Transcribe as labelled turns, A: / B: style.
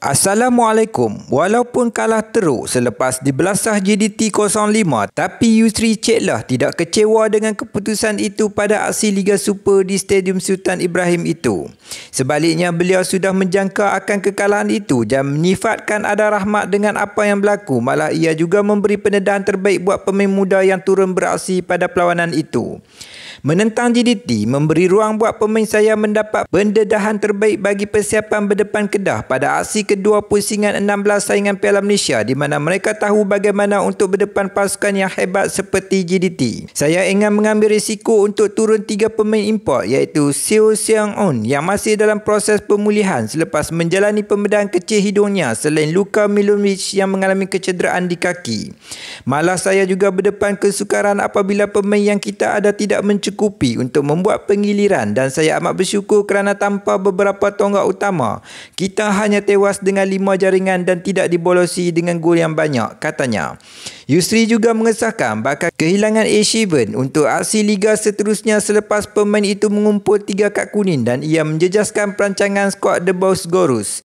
A: Assalamualaikum. Walaupun kalah teruk selepas dibelasah JDT05, tapi Yusri Cik Lah tidak kecewa dengan keputusan itu pada aksi Liga Super di Stadium Sultan Ibrahim itu. Sebaliknya, beliau sudah menjangka akan kekalahan itu dan menyifatkan ada rahmat dengan apa yang berlaku. Malah ia juga memberi penedahan terbaik buat pemain muda yang turun beraksi pada perlawanan itu. Menentang GDT memberi ruang buat pemain saya mendapat pendedahan terbaik bagi persiapan berdepan Kedah pada aksi kedua pusingan 16 saingan Piala Malaysia di mana mereka tahu bagaimana untuk berdepan pasukan yang hebat seperti GDT. Saya ingin mengambil risiko untuk turun tiga pemain import iaitu Seo Seong On yang masih dalam proses pemulihan selepas menjalani pembedahan kecil hidungnya selain Luka Milovic yang mengalami kecederaan di kaki. Malah saya juga berdepan kesukaran apabila pemain yang kita ada tidak mencukupi mencukupi untuk membuat pengiliran dan saya amat bersyukur kerana tanpa beberapa tonggak utama, kita hanya tewas dengan lima jaringan dan tidak dibolosi dengan gol yang banyak, katanya. Yusri juga mengesahkan bakal kehilangan A7 untuk aksi Liga seterusnya selepas pemain itu mengumpul tiga kad kuning dan ia menjejaskan perancangan skuad The Boss Gorus.